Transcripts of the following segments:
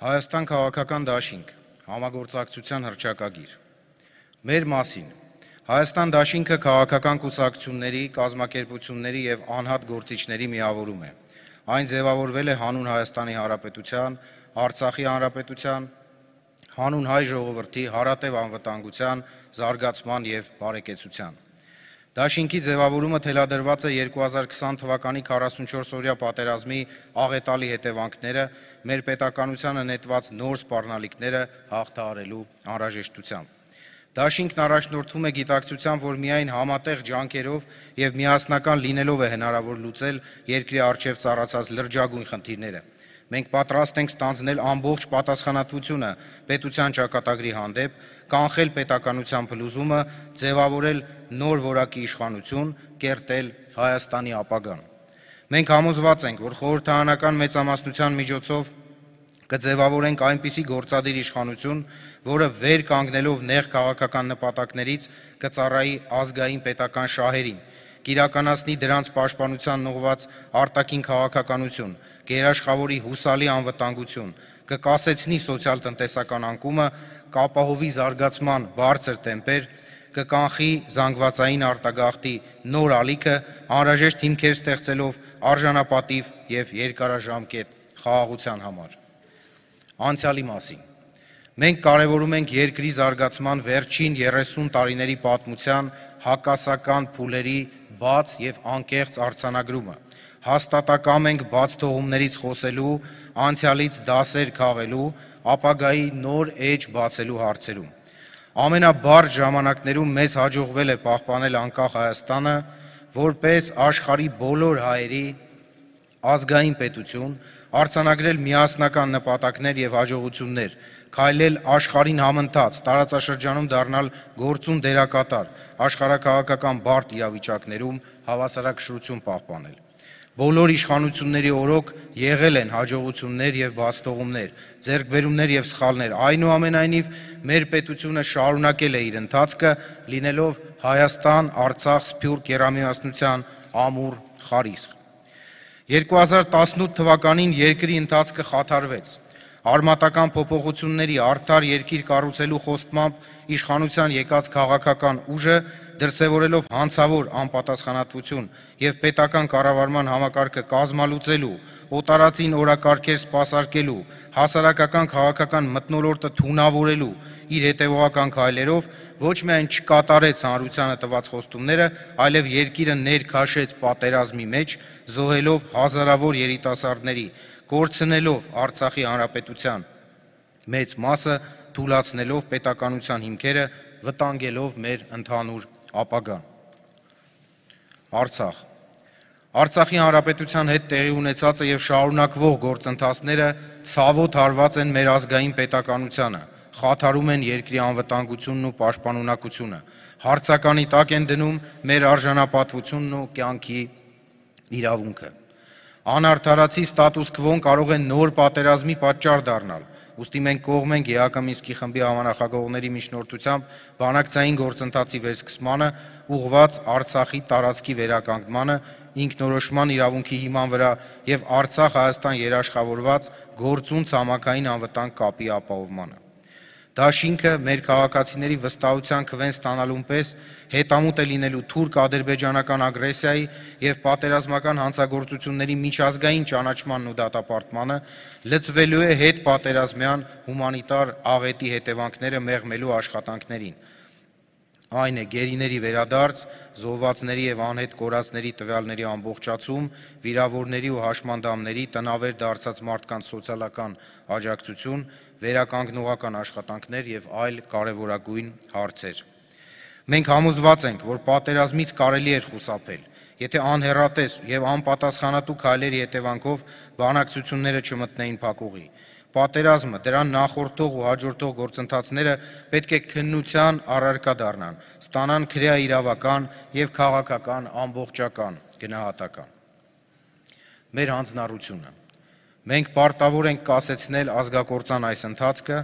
Հայաստան քաղաքական դաշինք, համագործակցության հրճակագիր։ Մեր մասին Հայաստան դաշինքը քաղաքական կուսակցությունների, կազմակերպությունների եւ անհատ գործիչների միավորում է։ Այն ձևավորվել է հանուն Հայաստանի Հանրապետության, Արցախի Հանրապետության, հանուն հայ ժողովրդի հարատև անվտանգության, զարգացման եւ բարեկեցության։ Դաշինքի ձևավորումը թելադրված է 2020 թվականի 44-օրյա պատերազմի աղետալի հետևանքները, մեր պետականությանը նետված նոր սպառնալիքները հաղթահարելու անհրաժեշտությամբ։ Դաշինքն առաջնորդվում է գիտակցությամբ, որ միայն համատեղ ջանքերով եւ միասնական լինելով է հնարավոր լուծել երկրի արչեւ ծառացած լրջագույն խնդիրները։ Մենք պատրաստ ենք ստանձնել ամբողջ պատասխանատվությունը պետության ճակատագրի հանդեպ, կանխել պետականության փլուզումը, ձևավորել նոր որակի իշխանություն, կերտել Հայաստանի ապագան։ Մենք համոզված ենք, որ խորհրդարանական մեծամասնության միջոցով կձևավորենք այնպիսի գործադիր իշխանություն, որը վեր կանգնելով նեղ քաղաքական նպատակներից կծառայի ազգային պետական շահերին, կիրականացնի դրանց պաշտպանության ուղված արտաքին քաղաքականություն, գերաշխավորի հուսալի անվտանգություն, կկասեցնի սոցիալ-տնտեսական անկումը, կապահովի զարգացման բարձր տեմպեր, կկանխի զանգվածային արտագաղթի նոր ալիքը անհրաժեշտ հիմքեր ստեղծելով արժանապատիվ եւ երկարաժամկետ խաղաղության համար։ Անցյալի մասին։ Մենք կարևորում ենք երկրի զարգացման վերջին 30 տարիների պատմության հակասական փուլերի բաց եւ անկեղծ արցանագրումը։ Հաստատակամ ենք բաց թողումներից խոսելու, անցյալից դասեր քաղելու, ապագայի նոր էջ բացելու հարցերում ամենաբարձ ժամանակներում մեզ հաջողվել է պահպանել անկախ Հայաստանը որպես աշխարի բոլոր հայերի ազգային պետություն, արցանագրել միասնական նպատակներ եւ հաջողություններ, քայլել աշխարհին համընթաց, տարածաշրջանում դառնալ գործուն դերակատար, աշխարհակաղակական բարդ իրավիճակներում հավասարակշռություն պահպանել։ Բոլոր իշխանությունների օրոք եղել են հաջողություններ եւ բաստողումներ, ձեռքբերումներ եւ սխալներ։ Այնուամենայնիվ մեր պետությունը շարունակել է իր ընթացքը, լինելով Հայաստան, Արցախ, Սփյուռք երամիասնության ամուր խարիսխ։ 2018 թվականին երկրի ընթացքը խաթարվեց։ Արմատական փոփոխությունների արդար երկիր կառուցելու խոստմամբ իշխանության եկած քաղաքական ուժը դրսևորելով հանցավոր անպատասխանատվություն եւ պետական կառավարման համակարգը կազմալուծելու, օտարացին օրակարգեր սպասարկելու, հասարակական քաղաքական մտնոլորտը թունավորելու իր հետևողական քայլերով ոչ միայն չկատարեց հանրությանը տված խոստումները, այլև երկիրը ներքաշեց պատերազմի մեջ, զոհելով հազարավոր երիտասարդների, կորցնելով Արցախի հանրապետության մեծ մասը թուլացնելով պետականության հիմքերը վտանգելով մեր ընդհանուր ապագան։ Արցախ Արցախի հանրապետության հետ տեղի ունեցածը եւ շարունակվող գործընթացները ցավոտ հարված են մեր ազգային պետականությանը, խաթարում են երկրի անվտանգությունն ու պաշտպանունակությունը, հարցականի տակ են դնում մեր արժանապատվությունն ու կյանքի իրավունքը։ Անարդարացի ստատուս քվոն կարող է նոր պատերազմի պատճառ դառնալ, Ոստի մենք կողմ ենք ԵԱԿ Մինսկի խմբի համանախագահողների միջնորդությամբ բանակցային գործընթացի վերսկսմանը ուղված Արցախի տարածքի վերականգնմանը, ինքնորոշման իրավունքի հիման վրա եւ Արցախ-Հայաստան երաշխավորված գործուն ցամաքային անվտանգ կապի ապահովմանը։ Դաշինքը մեր քաղաքացիների վստահության քվեն ստանալուն պես հետամուտ է լինելու թուրք-ադրբեջանական ագրեսիայի եւ պատերազմական հանցագործությունների միջազգային ճանաչմանն ու դատապարտմանը, լծվելու է հետ պատերազմյան հումանիտար աղետի հետևանքները մեղմելու աշխատանքներին։ Այն է գերիների վերադարձ, զոհվածների եւ անհետ կորածների տվյալների ամբողջացում, վիրավորների ու հաշմանդամների տնավեր դարձած մարդկանց սոցիալական աջակցություն, վերականգնողական աշխատանքներ եւ այլ կարևորագույն հարցեր։ Մենք համոզված ենք, որ պատերազմից կարելի էր խուսափել, եթե անհերատես եւ անպատասխանատու քայլերի հետևանքով բանակցությունները չմտնեին փակուղի։ Պատերազմը, դրան նախորդող ու հաջորդող գործընթացները պետք է քննության առարկա դառնան, ստանան քրեա իրավական եւ քաղաքական ամբողջական գնահատական։ Մեր հանձնառությունը Մենք պարտավոր ենք կասեցնել ազգակործան այս ընթացքը,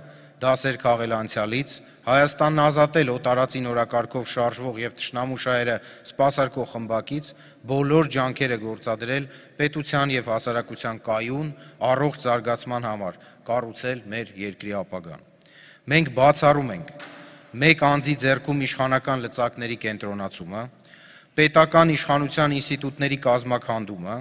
դասեր քաղել անցյալից, Հայաստանն ազատել օտարացի նորակարգով շարժվող եւ ճշնամու շահերը սпасարկող խմբակից, բոլոր ջանքերը գործադրել պետության եւ հասարակության կայուն, առողջ զարգացման համար, կառուցել մեր երկրի ապագան։ Մենք բացառում ենք մեկ անձի ձեռքում իշխանական լծակների կենտրոնացումը, պետական իշխանության ինստիտուտների կազմականդումը,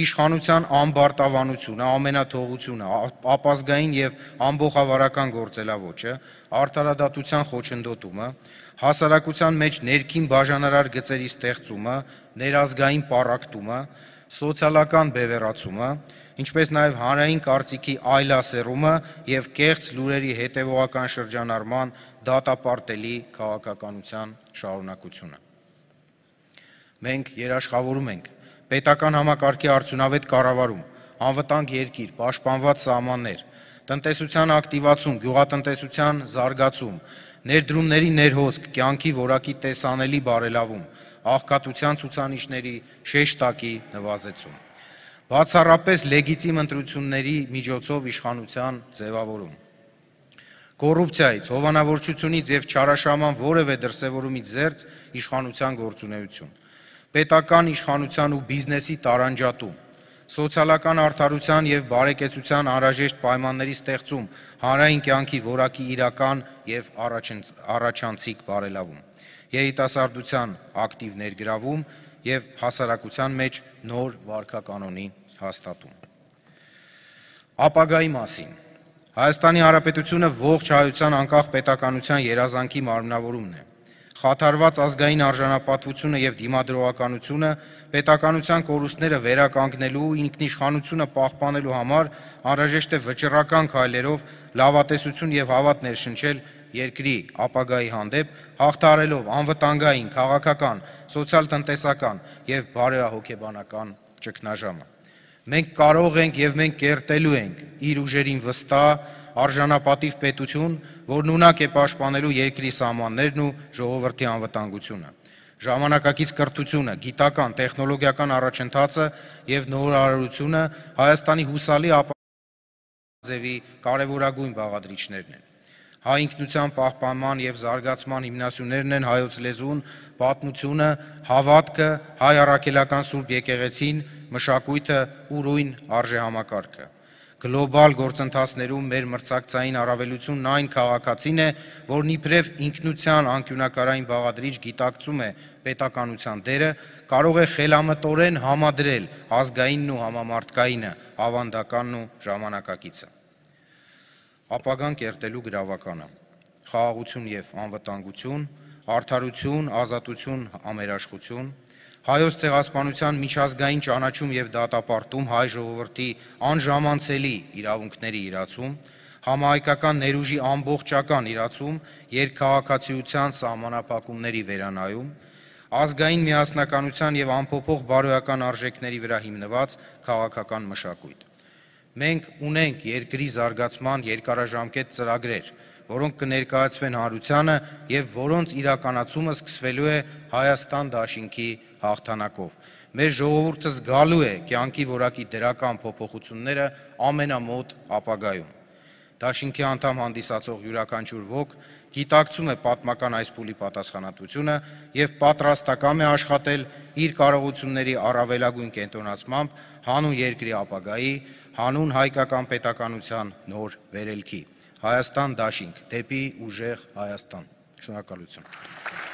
իշխանության անբարտավանությունը, ամենաթողությունը, ապազգային եւ ամբողավարական գործելավոճը, արտարադատության խոչընդոտումը, հասարակության մեջ ներքին բաժանարար գծերի ստեղծումը, ներազգային պարակտումը, սոցիալական բևեռացումը, ինչպես նաև հանրային կարծիքի այլասերումը եւ կեղծ լուրերի հետևողական շրջանառման դատապարտելի քաղաքականության շարունակությունը։ Մենք երաշխավորում ենք պետական համակարգի արդյունավետ կառավարում, անվտանգ երկիր, պաշտպանված սահմաններ, տնտեսության ակտիվացում, գյուղատնտեսության զարգացում, ներդրումների ներհոսք, կյանքի որակի տեսանելի բարելավում, աղքատության ցուցանիշների շեշտակի նվազեցում։ Բացառապես լեգիտիմ ընտրությունների միջոցով իշխանության ձևավորում։ Կոռուպցիայից, հովանավորչությունից եւ չարաշահման որևէ դրսեւորումից զերծ իշխանության գործունեություն պետական իշխանության ու բիզնեսի տարանջատում, սոցիալական արդարության եւ բարեկեցության անհրաժեշտ պայմանների ստեղծում, հանրային կյանքի որակի իրական եւ առաջանցիկ բարելավում, երիտասարդության ակտիվ ներգրավում եւ հասարակության մեջ նոր վարքականոնի հաստատում։ Ապագայի մասին Հայաստանի Հանրապետությունը ողջ հայության անկախ պետականության երազանքի մարմնավորումն է խաթարված ազգային արժանապատվությունը եւ դիմադրողականությունը, պետականության կորուստները վերականգնելու ու ինքնիշխանությունը պահպանելու համար անհրաժեշտ է վճռական քայլերով լավատեսություն եւ հավատ ներշնչել երկրի ապագայի հանդեպ, հաղթարելով անվտանգային, քաղաքական, սոցիալ-տնտեսական եւ բարեհոգեբանական ճգնաժամը։ Մենք կարող ենք եւ մենք կերտելու ենք իր ուժերին վստահ արժանապատիվ պետություն, որն ունակ է պաշտպանելու երկրի սահմաններն ու ժողովրդի անվտանգությունը։ Ժամանակակից կրթությունը, գիտական, տեխնոլոգիական առաջընթացը եւ նորարարությունը Հայաստանի հուսալի ապահովի կարևորագույն բաղադրիչներն են։ Հայ ինքնության պահպանման եւ զարգացման հիմնասյուներն են հայոց լեզուն, պատմությունը, հավատքը, հայ առաքելական Սուրբ եկեղեցին, մշակույթը ու ռույն արժեհամակարգը գլոբալ գործընթացներում մեր մրցակցային առավելությունն այն քաղաքացին է, որն իբրև ինքնության անկյունակարային բաղադրիչ գիտակցում է պետականության դերը, կարող է խելամտորեն համադրել ազգայինն ու համամարտկայինը, ավանդականն ու ժամանակակիցը։ Ապագան կերտելու գրավականը։ Խաղաղություն եւ անվտանգություն, արդարություն, ազատություն, ամերաշխություն, հայոց ցեղասպանության միջազգային ճանաչում եւ դատապարտում հայ ժողովրդի անժամանցելի իրավունքների իրացում, համահայկական ներուժի ամբողջական իրացում, երկքաղաքացիության սահմանափակումների վերանայում, ազգային միասնականության եւ ամփոփող բարոյական արժեքների վրա հիմնված քաղաքական մշակույթ։ Մենք ունենք երկրի զարգացման երկարաժամկետ ծրագրեր, որոնք կներկայացվեն հանրությանը եւ որոնց իրականացումը սկսվելու է Հայաստան դաշինքի հաղթանակով։ Մեր ժողովուրդը զգալու է կյանքի որակի դրական փոփոխությունները ամենամոտ ապագայում։ Դաշինքի անդամ հանդիսացող յուրաքանչյուր ոք գիտակցում է պատմական այս փուլի պատասխանատվությունը եւ պատրաստակամ է աշխատել իր կարողությունների առավելագույն կենտրոնացմամբ հանուն երկրի ապագայի, հանուն հայկական պետականության նոր վերելքի։ Հայաստան դաշինք դեպի ուժեղ Հայաստան։ Շնորհակալություն։